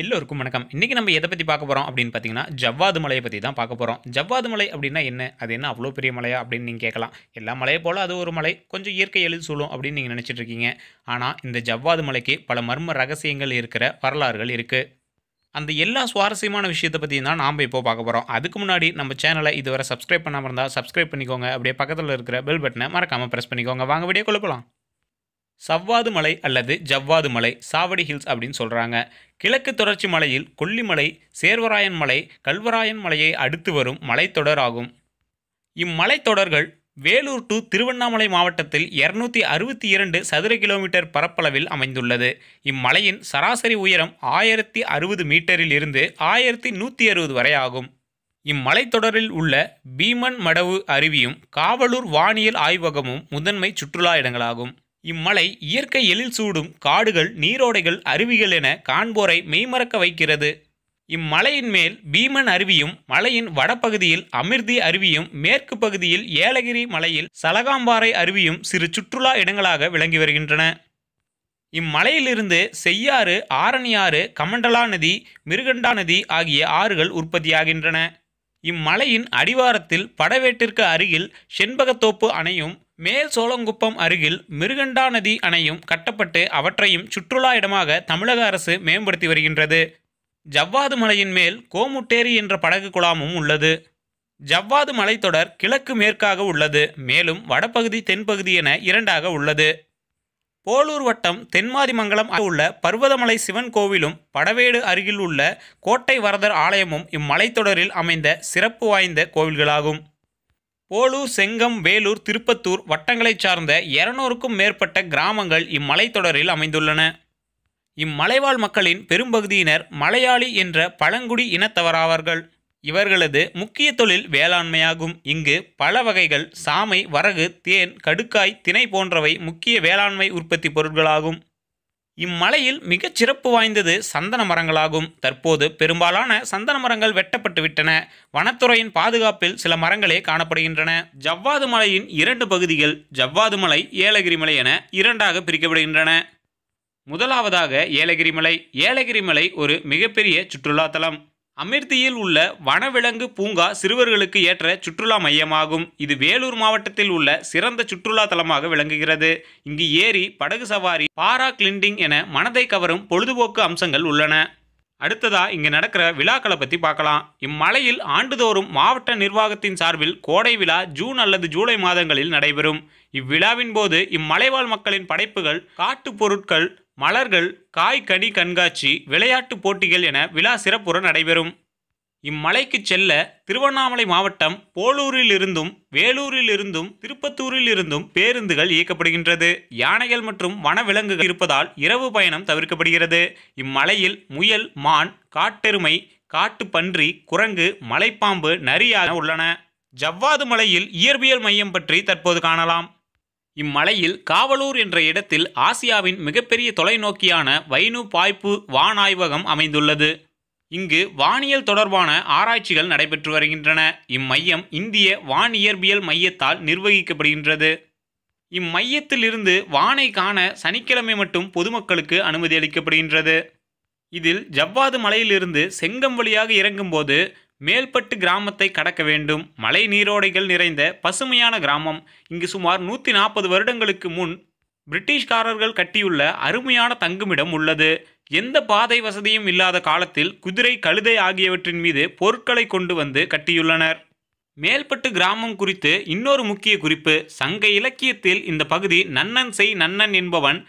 எல்லோருக்கும் வணக்கம் இன்றைக்கி நம்ம எதை பற்றி பார்க்க போகிறோம் அப்படின்னு பார்த்தீங்கன்னா ஜவ்வாது மலையை பற்றி தான் பார்க்க போகிறோம் ஜவ்வாது மலை அப்படின்னா என்ன அது என்ன அவ்வளோ பெரிய மலையா அப்படின்னு நீங்கள் கேட்கலாம் எல்லா மலையை போல் அது ஒரு மலை கொஞ்சம் இயற்கை எழுதி சொல்லும் அப்படின்னு நீங்கள் நினச்சிட்ருக்கீங்க இருக்கீங்க ஆனால் இந்த ஜவ்வாது மலைக்கு பல மர்ம ரகசியங்கள் இருக்கிற வரலாறுகள் இருக்குது அந்த எல்லா சுவாரஸ்யமான விஷயத்தை பற்றி தான் நாம் இப்போ பார்க்க போகிறோம் அதுக்கு முன்னாடி நம்ம சேனலை இதுவரை சப்ஸ்கிரைப் பண்ணாமல் இருந்தால் சப்ஸ்கிரைப் பண்ணிக்கோங்க அப்படியே பக்கத்தில் இருக்கிற பெல் பட்டனை மறக்காமல் ப்ரெஸ் பண்ணிக்கோங்க வாங்க வீடியோ கொள்ளப்பலாம் சவ்வாது மலை அல்லது ஜவ்வாது மலை சாவடி ஹில்ஸ் அப்படின்னு சொல்கிறாங்க கிழக்கு தொடர்ச்சி மலையில் கொல்லிமலை சேர்வராயன் மலை கல்வராயன் மலையை அடுத்து வரும் மலைத்தொடர் ஆகும் இம்மலைத்தொடர்கள் வேலூர் டு திருவண்ணாமலை மாவட்டத்தில் இருநூத்தி அறுபத்தி இரண்டு சதுர கிலோமீட்டர் பரப்பளவில் அமைந்துள்ளது இம்மலையின் சராசரி உயரம் ஆயிரத்தி அறுபது மீட்டரில் இருந்து ஆயிரத்தி நூற்றி அறுபது வரை ஆகும் இம்மலைத்தொடரில் உள்ள பீமன் மடவு அருவியும் காவலூர் வானியல் ஆய்வகமும் முதன்மை சுற்றுலா இடங்களாகும் இம்மலை இயற்கை எழில் சூடும் காடுகள் நீரோடைகள் அருவிகள் என காண்போரை மெய்மறக்க வைக்கிறது இம்மலையின் மேல் பீமன் அருவியும் மலையின் வடபகுதியில் அமிர்தி அருவியும் மேற்கு பகுதியில் ஏலகிரி மலையில் சலகாம்பாறை அருவியும் சிறு சுற்றுலா இடங்களாக விளங்கி வருகின்றன இம்மலையிலிருந்து செய்யாறு ஆரணியாறு கமண்டலா நதி மிருகண்டா நதி ஆகிய ஆறுகள் உற்பத்தியாகின்றன இம்மலையின் அடிவாரத்தில் படவேட்டிற்கு அருகில் செண்பகத்தோப்பு அணையும் மேல் சோளங்குப்பம் அருகில் மிருகண்டா நதி அணையும் கட்டப்பட்டு அவற்றையும் சுற்றுலா இடமாக தமிழக அரசு மேம்படுத்தி வருகின்றது ஜவ்வாது மலையின் மேல் கோமுட்டேரி என்ற படகு குழாமும் உள்ளது ஜவ்வாது மலைத்தொடர் கிழக்கு மேற்காக உள்ளது மேலும் வடபகுதி தென்பகுதி என இரண்டாக உள்ளது போலூர் வட்டம் தென்மாதிமங்கலம் உள்ள பர்வதமலை சிவன் கோவிலும் படவேடு அருகில் உள்ள கோட்டை வரதர் ஆலயமும் இம்மலைத்தொடரில் அமைந்த சிறப்பு வாய்ந்த கோவில்களாகும் போலூர் செங்கம் வேலூர் திருப்பத்தூர் வட்டங்களைச் சார்ந்த இருநூறுக்கும் மேற்பட்ட கிராமங்கள் இம்மலைத்தொடரில் அமைந்துள்ளன இம்மலைவாழ் மக்களின் பெரும்பகுதியினர் மலையாளி என்ற பழங்குடி இனத்தவராவார்கள் இவர்களது முக்கிய தொழில் வேளாண்மையாகும் இங்கு பல வகைகள் சாமை வரகு தேன் கடுக்காய் திணை போன்றவை முக்கிய வேளாண்மை உற்பத்தி பொருட்களாகும் இம்மலையில் மிகச் சிறப்பு வாய்ந்தது சந்தன மரங்களாகும் தற்போது பெரும்பாலான சந்தன மரங்கள் வெட்டப்பட்டு விட்டன வனத்துறையின் பாதுகாப்பில் சில மரங்களே காணப்படுகின்றன ஜவ்வாது மலையின் இரண்டு பகுதிகள் ஜவ்வாது மலை ஏலகிரி மலை என இரண்டாக பிரிக்கப்படுகின்றன முதலாவதாக ஏலகிரி மலை ஏலகிரி மலை ஒரு மிகப்பெரிய சுற்றுலாத்தலம் அமிர்தியில் உள்ள வனவிலங்கு பூங்கா சிறுவர்களுக்கு ஏற்ற சுற்றுலா மையமாகும் இது வேலூர் மாவட்டத்தில் உள்ள சிறந்த சுற்றுலா தலமாக விளங்குகிறது இங்கு ஏரி படகு சவாரி பாரா கிளிண்டிங் என மனதை கவரும் பொழுதுபோக்கு அம்சங்கள் உள்ளன அடுத்ததா இங்கு நடக்கிற விழாக்களை பற்றி பார்க்கலாம் இம்மலையில் ஆண்டுதோறும் மாவட்ட நிர்வாகத்தின் சார்பில் கோடை விழா ஜூன் அல்லது ஜூலை மாதங்களில் நடைபெறும் இவ்விழாவின் போது இம்மலைவாழ் மக்களின் படைப்புகள் காட்டுப் பொருட்கள் மலர்கள் காய் கனி கண்காட்சி விளையாட்டு போட்டிகள் என விழா சிறப்புற நடைபெறும் இம்மலைக்கு செல்ல திருவண்ணாமலை மாவட்டம் போலூரிலிருந்தும் வேலூரிலிருந்தும் திருப்பத்தூரிலிருந்தும் பேருந்துகள் இயக்கப்படுகின்றது யானைகள் மற்றும் வனவிலங்குகள் இருப்பதால் இரவு பயணம் தவிர்க்கப்படுகிறது இம்மலையில் முயல் மான் காட்டெருமை காட்டு பன்றி குரங்கு மலைப்பாம்பு நரியாக உள்ளன ஜவ்வாது மலையில் இயற்பியல் மையம் பற்றி தற்போது காணலாம் இம்மலையில் காவலூர் என்ற இடத்தில் ஆசியாவின் மிகப்பெரிய தொலைநோக்கியான வைனு பாய்ப்பு வானாய்வகம் அமைந்துள்ளது இங்கு வானியல் தொடர்பான ஆராய்ச்சிகள் நடைபெற்று வருகின்றன இம்மையம் இந்திய வானியற்பியல் மையத்தால் நிர்வகிக்கப்படுகின்றது இம்மையத்திலிருந்து வானை காண சனிக்கிழமை மட்டும் பொதுமக்களுக்கு அனுமதி அளிக்கப்படுகின்றது இதில் ஜவ்வாது மலையிலிருந்து செங்கம் வழியாக இறங்கும்போது மேல்பட்டு கிராமத்தை கடக்க வேண்டும் மலை நீரோடைகள் நிறைந்த பசுமையான கிராமம் இங்கு சுமார் நூற்றி நாற்பது வருடங்களுக்கு முன் பிரிட்டிஷ்காரர்கள் கட்டியுள்ள அருமையான தங்குமிடம் உள்ளது எந்த பாதை வசதியும் இல்லாத காலத்தில் குதிரை கழுதை ஆகியவற்றின் மீது பொருட்களை கொண்டு வந்து கட்டியுள்ளனர் மேல்பட்டு கிராமம் குறித்து இன்னொரு முக்கிய குறிப்பு சங்க இலக்கியத்தில் இந்த பகுதி நன்னன் செய் நன்னன் என்பவன்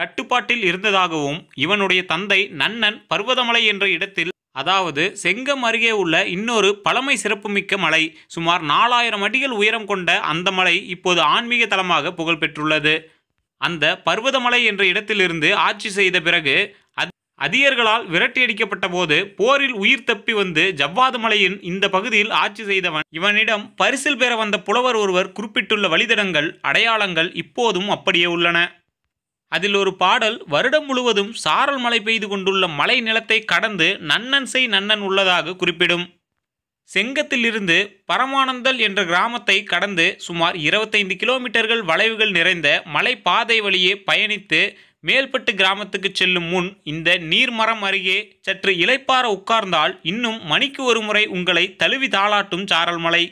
கட்டுப்பாட்டில் இருந்ததாகவும் இவனுடைய தந்தை நன்னன் பர்வதமலை என்ற இடத்தில் அதாவது செங்கம் அருகே உள்ள இன்னொரு பழமை சிறப்புமிக்க மலை சுமார் நாலாயிரம் அடிகள் உயரம் கொண்ட அந்த மலை இப்போது ஆன்மீக தலமாக புகழ்பெற்றுள்ளது அந்த பர்வதமலை என்ற இடத்திலிருந்து ஆட்சி செய்த பிறகு அதியர்களால் விரட்டியடிக்கப்பட்ட போது போரில் உயிர் தப்பி வந்து ஜவ்வாது மலையின் இந்த பகுதியில் ஆட்சி செய்தவன் இவனிடம் பரிசில் பெற வந்த புலவர் ஒருவர் குறிப்பிட்டுள்ள வழித்தடங்கள் அடையாளங்கள் இப்போதும் அப்படியே உள்ளன அதில் ஒரு பாடல் வருடம் முழுவதும் சாரல் மழை பெய்து கொண்டுள்ள மலை நிலத்தை கடந்து நன்னன் செய் நன்னன் உள்ளதாக குறிப்பிடும் செங்கத்திலிருந்து பரமானந்தல் என்ற கிராமத்தை கடந்து சுமார் இருபத்தைந்து கிலோமீட்டர்கள் வளைவுகள் நிறைந்த மலை பாதை வழியே பயணித்து மேல்பட்டு கிராமத்துக்கு செல்லும் முன் இந்த நீர்மரம் அருகே சற்று இலைப்பார உட்கார்ந்தால் இன்னும் மணிக்கு ஒரு முறை உங்களை தழுவி தாளாட்டும் சாரல் மலை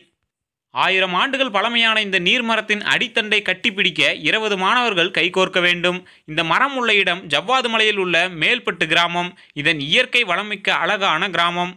ஆயிரம் ஆண்டுகள் பழமையான இந்த நீர்மரத்தின் அடித்தண்டை கட்டிப்பிடிக்க இருபது மாணவர்கள் கைகோர்க்க வேண்டும் இந்த மரம் உள்ள இடம் ஜவ்வாது மலையில் உள்ள மேல்பட்டு கிராமம் இதன் இயற்கை வளமிக்க அழகான கிராமம்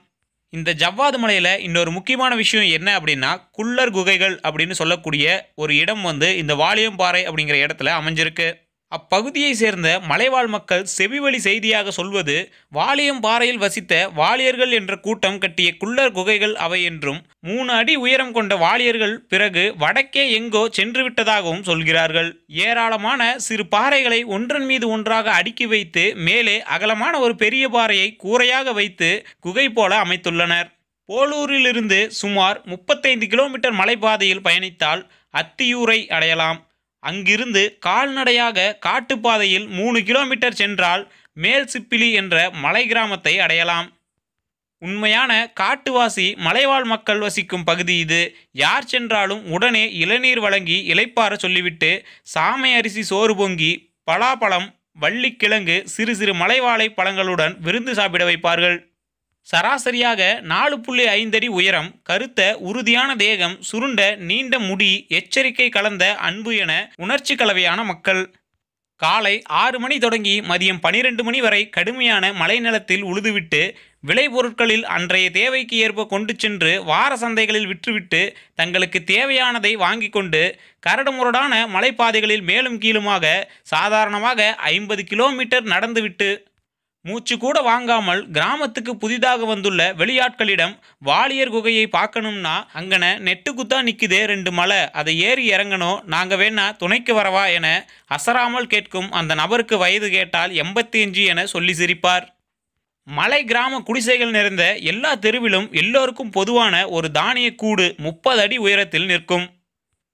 இந்த ஜவ்வாது மலையில் இன்னொரு முக்கியமான விஷயம் என்ன அப்படின்னா குள்ளர் குகைகள் அப்படின்னு சொல்லக்கூடிய ஒரு இடம் வந்து இந்த வாலியம்பாறை அப்படிங்கிற இடத்துல அமைஞ்சிருக்கு அப்பகுதியை சேர்ந்த மலைவாழ் மக்கள் செவிவழி செய்தியாக சொல்வது வாளியம் பாறையில் வசித்த வாலியர்கள் என்ற கூட்டம் கட்டிய குள்ளர் குகைகள் அவை என்றும் மூணு அடி உயரம் கொண்ட வாலியர்கள் பிறகு வடக்கே எங்கோ சென்று விட்டதாகவும் சொல்கிறார்கள் ஏராளமான சிறு பாறைகளை ஒன்றன் மீது ஒன்றாக அடுக்கி வைத்து மேலே அகலமான ஒரு பெரிய பாறையை கூரையாக வைத்து குகை போல அமைத்துள்ளனர் போலூரிலிருந்து சுமார் முப்பத்தைந்து கிலோமீட்டர் மலைப்பாதையில் பயணித்தால் அத்தியூரை அடையலாம் அங்கிருந்து கால்நடையாக காட்டுப்பாதையில் மூணு கிலோமீட்டர் சென்றால் மேல் சிப்பிலி என்ற மலை கிராமத்தை அடையலாம் உண்மையான காட்டுவாசி மலைவாழ் மக்கள் வசிக்கும் பகுதி இது யார் சென்றாலும் உடனே இளநீர் வழங்கி இலைப்பார சொல்லிவிட்டு சாமை அரிசி சோறு பொங்கி பலாப்பழம் வள்ளிக்கிழங்கு சிறு சிறு மலைவாழை பழங்களுடன் விருந்து சாப்பிட வைப்பார்கள் சராசரியாக நாலு புள்ளி ஐந்தடி உயரம் கருத்த உறுதியான தேகம் சுருண்ட நீண்ட முடி எச்சரிக்கை கலந்த அன்பு என உணர்ச்சி கலவையான மக்கள் காலை ஆறு மணி தொடங்கி மதியம் பனிரெண்டு மணி வரை கடுமையான மலை நிலத்தில் உழுதுவிட்டு விளைபொருட்களில் அன்றைய தேவைக்கு ஏற்ப கொண்டு சென்று வார சந்தைகளில் விற்றுவிட்டு தங்களுக்கு தேவையானதை வாங்கி கொண்டு கரடுமுரடான மலைப்பாதைகளில் மேலும் கீழுமாக சாதாரணமாக ஐம்பது கிலோமீட்டர் நடந்துவிட்டு மூச்சு கூட வாங்காமல் கிராமத்துக்கு புதிதாக வந்துள்ள வெளியாட்களிடம் வாலியர் குகையை பார்க்கணும்னா அங்கன நெட்டு நிற்குதே ரெண்டு மலை அதை ஏறி இறங்கணும் நாங்கள் வேணா துணைக்கு வரவா என அசராமல் கேட்கும் அந்த நபருக்கு வயது கேட்டால் எண்பத்தி அஞ்சு என சொல்லி சிரிப்பார் மலை கிராம குடிசைகள் நிறைந்த எல்லா தெருவிலும் எல்லோருக்கும் பொதுவான ஒரு தானிய கூடு முப்பது அடி உயரத்தில் நிற்கும்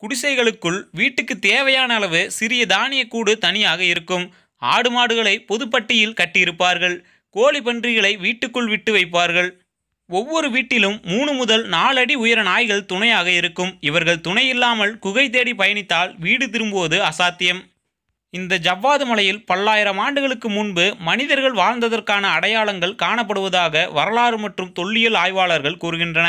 குடிசைகளுக்குள் வீட்டுக்கு தேவையான அளவு சிறிய தானிய கூடு தனியாக இருக்கும் ஆடு மாடுகளை பொதுப்பட்டியில் கட்டியிருப்பார்கள் கோழி பன்றிகளை வீட்டுக்குள் விட்டு வைப்பார்கள் ஒவ்வொரு வீட்டிலும் மூணு முதல் நாலடி உயர நாய்கள் துணையாக இருக்கும் இவர்கள் துணை இல்லாமல் குகை தேடி பயணித்தால் வீடு திரும்புவது அசாத்தியம் இந்த ஜவ்வாது மலையில் பல்லாயிரம் ஆண்டுகளுக்கு முன்பு மனிதர்கள் வாழ்ந்ததற்கான அடையாளங்கள் காணப்படுவதாக வரலாறு மற்றும் தொல்லியல் ஆய்வாளர்கள் கூறுகின்றன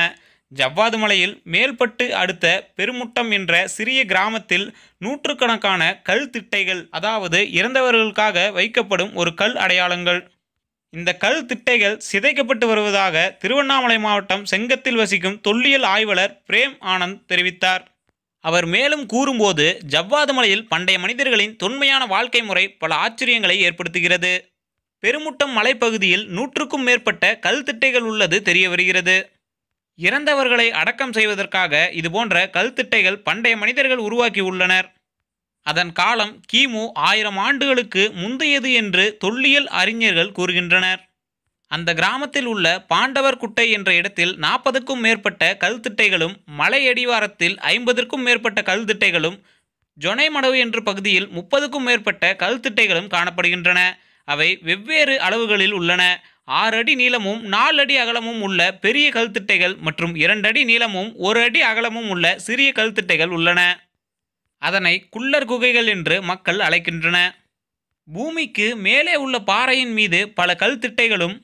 ஜவ்வாது மலையில் மேல்பட்டு அடுத்த பெருமுட்டம் என்ற சிறிய கிராமத்தில் நூற்றுக்கணக்கான கல் திட்டைகள் அதாவது இறந்தவர்களுக்காக வைக்கப்படும் ஒரு கல் அடையாளங்கள் இந்த கல் திட்டைகள் சிதைக்கப்பட்டு வருவதாக திருவண்ணாமலை மாவட்டம் செங்கத்தில் வசிக்கும் தொல்லியல் ஆய்வாளர் பிரேம் ஆனந்த் தெரிவித்தார் அவர் மேலும் கூறும்போது ஜவ்வாது மலையில் பண்டைய மனிதர்களின் தொன்மையான வாழ்க்கை முறை பல ஆச்சரியங்களை ஏற்படுத்துகிறது பெருமுட்டம் மலைப்பகுதியில் நூற்றுக்கும் மேற்பட்ட கல் திட்டைகள் உள்ளது தெரிய வருகிறது இறந்தவர்களை அடக்கம் செய்வதற்காக இதுபோன்ற கல்திட்டைகள் பண்டைய மனிதர்கள் உருவாக்கி உள்ளனர் அதன் காலம் கிமு ஆயிரம் ஆண்டுகளுக்கு முந்தையது என்று தொல்லியல் அறிஞர்கள் கூறுகின்றனர் அந்த கிராமத்தில் உள்ள பாண்டவர் குட்டை என்ற இடத்தில் நாற்பதுக்கும் மேற்பட்ட கல்திட்டைகளும் மலை அடிவாரத்தில் ஐம்பதற்கும் மேற்பட்ட கல்திட்டைகளும் ஜொனைமடவு என்ற பகுதியில் முப்பதுக்கும் மேற்பட்ட கல்திட்டைகளும் காணப்படுகின்றன அவை வெவ்வேறு அளவுகளில் உள்ளன ஆறு அடி நீளமும் நாலு அடி அகலமும் உள்ள பெரிய திட்டைகள் மற்றும் இரண்டு அடி நீளமும் ஒரு அடி அகலமும் உள்ள சிறிய திட்டைகள் உள்ளன அதனை குள்ளர் குகைகள் என்று மக்கள் அழைக்கின்றன பூமிக்கு மேலே உள்ள பாறையின் மீது பல திட்டைகளும்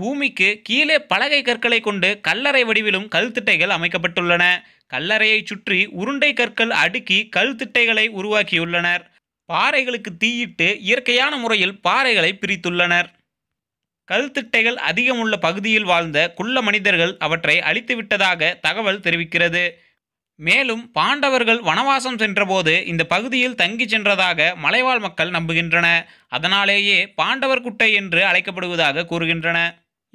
பூமிக்கு கீழே பலகை கற்களை கொண்டு கல்லறை வடிவிலும் திட்டைகள் அமைக்கப்பட்டுள்ளன கல்லறையை சுற்றி உருண்டை கற்கள் அடுக்கி திட்டைகளை உருவாக்கியுள்ளனர் பாறைகளுக்கு தீயிட்டு இயற்கையான முறையில் பாறைகளை பிரித்துள்ளனர் கல்திட்டைகள் அதிகம் உள்ள பகுதியில் வாழ்ந்த குள்ள மனிதர்கள் அவற்றை அழித்துவிட்டதாக தகவல் தெரிவிக்கிறது மேலும் பாண்டவர்கள் வனவாசம் சென்றபோது இந்த பகுதியில் தங்கி சென்றதாக மலைவாழ் மக்கள் நம்புகின்றன அதனாலேயே பாண்டவர் குட்டை என்று அழைக்கப்படுவதாக கூறுகின்றன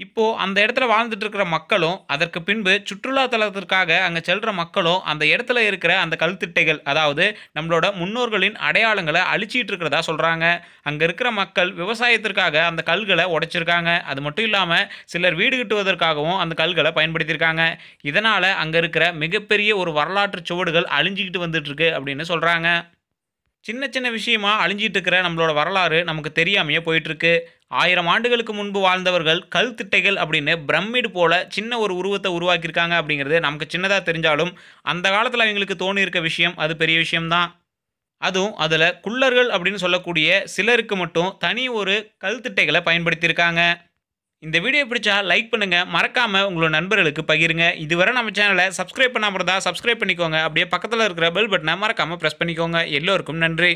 இப்போது அந்த இடத்துல வாழ்ந்துட்டு இருக்கிற மக்களும் அதற்கு பின்பு சுற்றுலா தலத்திற்காக அங்கே செல்கிற மக்களும் அந்த இடத்துல இருக்கிற அந்த கல்திட்டைகள் அதாவது நம்மளோட முன்னோர்களின் அடையாளங்களை அழிச்சிட்டு இருக்கிறதா சொல்கிறாங்க அங்கே இருக்கிற மக்கள் விவசாயத்திற்காக அந்த கல்களை உடைச்சிருக்காங்க அது மட்டும் இல்லாமல் சிலர் வீடு கட்டுவதற்காகவும் அந்த கல்களை பயன்படுத்தியிருக்காங்க இதனால் அங்கே இருக்கிற மிகப்பெரிய ஒரு வரலாற்று சுவடுகள் அழிஞ்சிக்கிட்டு வந்துட்டுருக்கு அப்படின்னு சொல்கிறாங்க சின்ன சின்ன விஷயமா அழிஞ்சிட்டு இருக்கிற நம்மளோட வரலாறு நமக்கு தெரியாமையே போயிட்டுருக்கு ஆயிரம் ஆண்டுகளுக்கு முன்பு வாழ்ந்தவர்கள் கல் திட்டைகள் அப்படின்னு பிரமிடு போல சின்ன ஒரு உருவத்தை உருவாக்கியிருக்காங்க அப்படிங்கிறது நமக்கு சின்னதாக தெரிஞ்சாலும் அந்த காலத்தில் அவங்களுக்கு தோணியிருக்க விஷயம் அது பெரிய விஷயம்தான் அதுவும் அதில் குள்ளர்கள் அப்படின்னு சொல்லக்கூடிய சிலருக்கு மட்டும் தனி ஒரு கல் திட்டைகளை பயன்படுத்தியிருக்காங்க இந்த வீடியோ பிடிச்சா லைக் பண்ணுங்கள் மறக்காமல் உங்களோட நண்பர்களுக்கு பகிருங்க இதுவரை நம்ம சேனலை சப்ஸ்கிரைப் பண்ணாமல் இருந்தால் சப்ஸ்கிரைப் பண்ணிக்கோங்க அப்படியே பக்கத்தில் இருக்கிற பெல் பட்டனை மறக்காமல் ப்ரெஸ் பண்ணிக்கோங்க எல்லோருக்கும் நன்றி